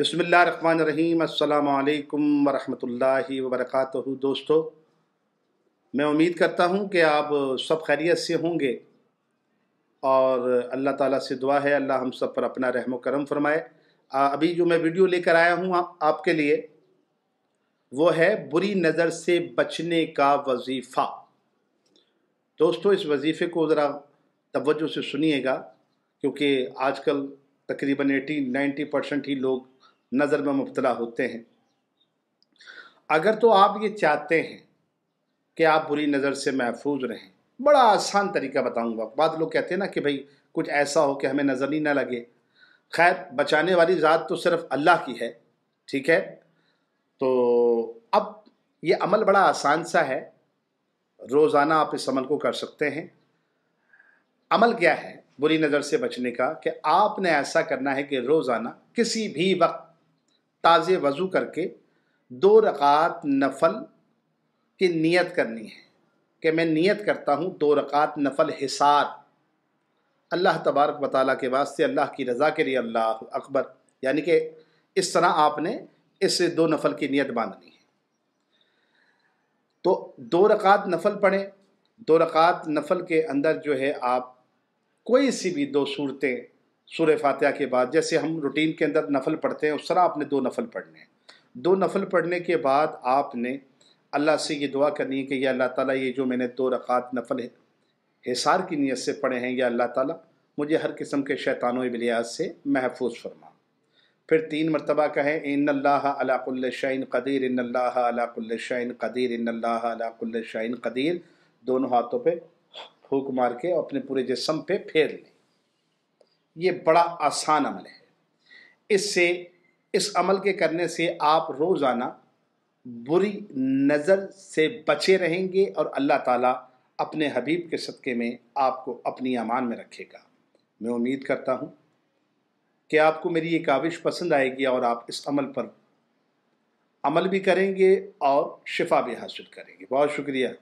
बसमीम अल्लाम वरहमतुल्लाहि दोस्तों मैं उम्मीद करता हूँ कि आप सब खैरियत से होंगे और अल्लाह ताला से दुआ है अल्लाह हम सब पर अपना रहम करम फरमाए अभी जो मैं वीडियो लेकर आया हूँ आप, आपके लिए वो है बुरी नज़र से बचने का वजीफ़ा दोस्तों इस वजीफ़े को ज़रा तवज्जो से सुनिएगा क्योंकि आजकल तकरीबन एटी नाइन्टी परसेंट ही लोग नज़र में मुबतला होते हैं अगर तो आप ये चाहते हैं कि आप बुरी नज़र से महफूज रहें बड़ा आसान तरीका बताऊंगा बाद लोग कहते हैं ना कि भाई कुछ ऐसा हो कि हमें नज़र ही ना लगे खैर बचाने वाली ज़ात तो सिर्फ अल्लाह की है ठीक है तो अब ये अमल बड़ा आसान सा है रोज़ाना आप इस अमल को कर सकते हैं अमल क्या है बुरी नज़र से बचने का कि आपने ऐसा करना है कि रोज़ाना किसी भी वक्त ताज़े वज़ू करके दो रकात नफल की नीयत करनी है कि मैं नीयत करता हूँ दो रकात नफल हिसार अल्लाह तबारक वाली के वास्ते अल्लाह की रज़ा के लिए अल्लाह अकबर यानी कि इस तरह आपने इस दो नफल की नीयत बांधनी है तो दो रकात नफल पढ़ें दो रकात नफल के अंदर जो है आप कोई सी भी दो सूरतें सूर्य फातह के बाद जैसे हम रूटीन के अंदर नफल पढ़ते हैं उस तरह आपने दो नफल पढ़ने हैं दो नफल पढ़ने के बाद आपने अल्लाह से ये दुआ करनी है कि यह अल्लाह ताला ये जो मैंने दो रकात नफल हिसार की नीयत से पढ़े हैं या अल्लाह ताला मुझे हर किस्म के शैतानों बिलियाज से महफूज फरमा फिर तीन मरतबा कहें इन अलाकुल्ल शाइन कदीर इन अलाकुल्ल कदीर इन अलाकुल्ल कदीर दोनों हाथों पर फूक मार के अपने पूरे जिसम पे फेर लें ये बड़ा आसान अमल है इससे इस अमल के करने से आप रोज़ाना बुरी नज़र से बचे रहेंगे और अल्लाह ताला अपने हबीब के सदक़े में आपको अपनी अमान में रखेगा मैं उम्मीद करता हूँ कि आपको मेरी ये काविश पसंद आएगी और आप इस अमल पर अमल भी करेंगे और शिफा भी हासिल करेंगे बहुत शुक्रिया